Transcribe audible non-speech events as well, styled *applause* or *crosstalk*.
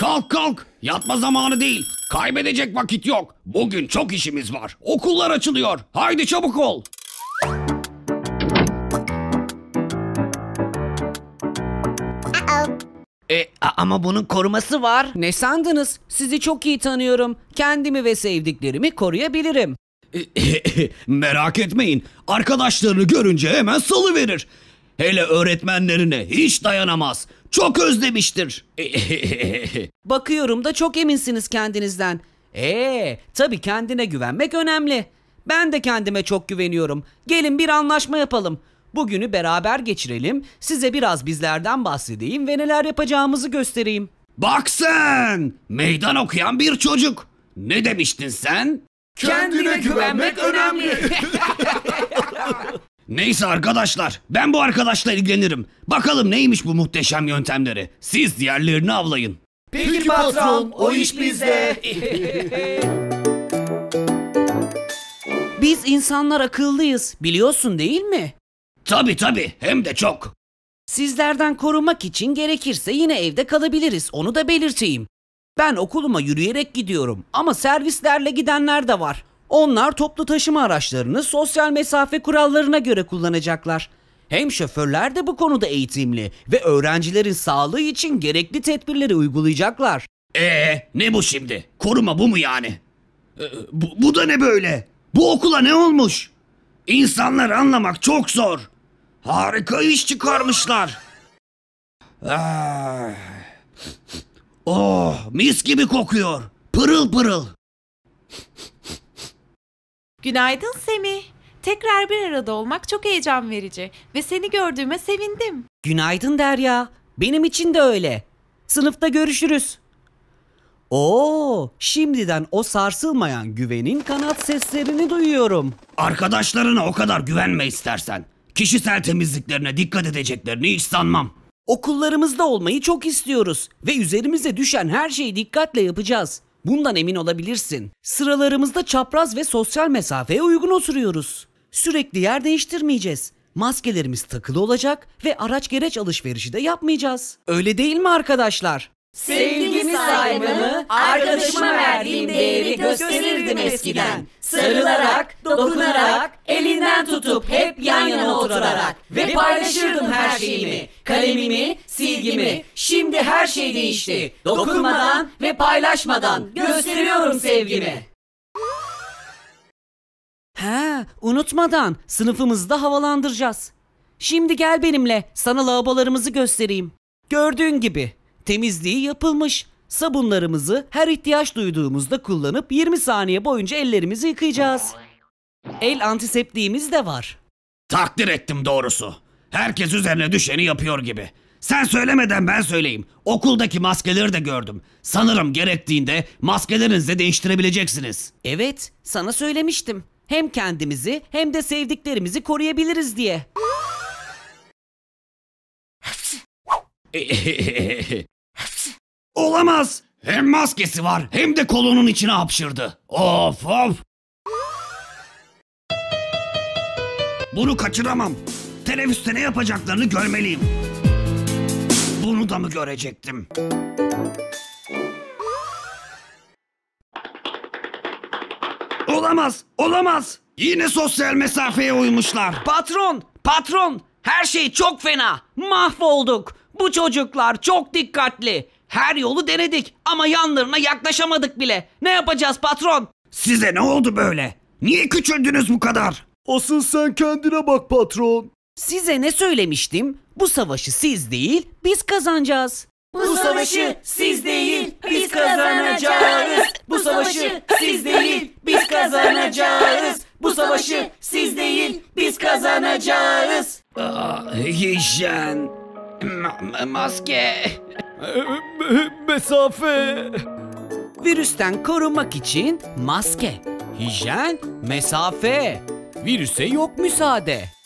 Kalk kalk. Yatma zamanı değil. Kaybedecek vakit yok. Bugün çok işimiz var. Okullar açılıyor. Haydi çabuk ol. E, ama bunun koruması var. Ne sandınız? Sizi çok iyi tanıyorum. Kendimi ve sevdiklerimi koruyabilirim. *laughs* Merak etmeyin. Arkadaşlarını görünce hemen salıverir. Hele öğretmenlerine hiç dayanamaz. Çok özlemiştir. E, e, e, Bakıyorum da çok eminsiniz kendinizden. Ee, tabii kendine güvenmek önemli. Ben de kendime çok güveniyorum. Gelin bir anlaşma yapalım. Bugünü beraber geçirelim. Size biraz bizlerden bahsedeyim ve neler yapacağımızı göstereyim. Bak sen! Meydan okuyan bir çocuk. Ne demiştin sen? Kendine güvenmek önemli. *laughs* Neyse arkadaşlar ben bu arkadaşla ilgilenirim. Bakalım neymiş bu muhteşem yöntemleri. Siz diğerlerini avlayın. Peki, Peki patron o iş bizde. Biz insanlar akıllıyız biliyorsun değil mi? Tabi tabi hem de çok. Sizlerden korumak için gerekirse yine evde kalabiliriz onu da belirteyim. Ben okuluma yürüyerek gidiyorum ama servislerle gidenler de var. Onlar toplu taşıma araçlarını sosyal mesafe kurallarına göre kullanacaklar. Hem şoförler de bu konuda eğitimli ve öğrencilerin sağlığı için gerekli tedbirleri uygulayacaklar. Ee, ne bu şimdi? Koruma bu mu yani? Ee, bu, bu da ne böyle? Bu okula ne olmuş? İnsanları anlamak çok zor. Harika iş çıkarmışlar. Ah. Oh, mis gibi kokuyor. Pırıl pırıl. Günaydın Semih. Tekrar bir arada olmak çok heyecan verici ve seni gördüğüme sevindim. Günaydın Derya. Benim için de öyle. Sınıfta görüşürüz. Oo, şimdiden o sarsılmayan güvenin kanat seslerini duyuyorum. Arkadaşlarına o kadar güvenme istersen. Kişisel temizliklerine dikkat edeceklerini hiç sanmam. Okullarımızda olmayı çok istiyoruz ve üzerimize düşen her şeyi dikkatle yapacağız. Bundan emin olabilirsin. Sıralarımızda çapraz ve sosyal mesafeye uygun oturuyoruz. Sürekli yer değiştirmeyeceğiz. Maskelerimiz takılı olacak ve araç gereç alışverişi de yapmayacağız. Öyle değil mi arkadaşlar? Sevgimi saygımı, arkadaşıma verdiğim değeri gösterirdim eskiden. Sarılarak, dokunarak, elinden tutup hep yan yana oturarak ve paylaşırdım her şeyimi. Kalemimi, silgimi, şimdi her şey değişti. Dokunmadan ve paylaşmadan gösteriyorum sevgimi. He, unutmadan sınıfımızda havalandıracağız. Şimdi gel benimle, sana lavabolarımızı göstereyim. Gördüğün gibi Temizliği yapılmış. Sabunlarımızı her ihtiyaç duyduğumuzda kullanıp 20 saniye boyunca ellerimizi yıkayacağız. El antiseptiğimiz de var. Takdir ettim doğrusu. Herkes üzerine düşeni yapıyor gibi. Sen söylemeden ben söyleyeyim. Okuldaki maskeleri de gördüm. Sanırım gerektiğinde maskelerinizi de değiştirebileceksiniz. Evet, sana söylemiştim. Hem kendimizi hem de sevdiklerimizi koruyabiliriz diye. *laughs* Olamaz. Hem maskesi var hem de kolunun içine hapşırdı. Of of. Bunu kaçıramam. Teneffüste ne yapacaklarını görmeliyim. Bunu da mı görecektim? Olamaz, olamaz. Yine sosyal mesafeye uymuşlar. Patron, patron her şey çok fena. Mahvolduk. Bu çocuklar çok dikkatli. Her yolu denedik ama yanlarına yaklaşamadık bile. Ne yapacağız patron? Size ne oldu böyle? Niye küçüldünüz bu kadar? Asıl sen kendine bak patron. Size ne söylemiştim? Bu savaşı siz değil, biz kazanacağız. Bu savaşı siz değil, biz Hijyen. maske. Mesafe. Virüsten korunmak için maske, hijyen, mesafe. Virüse yok müsaade.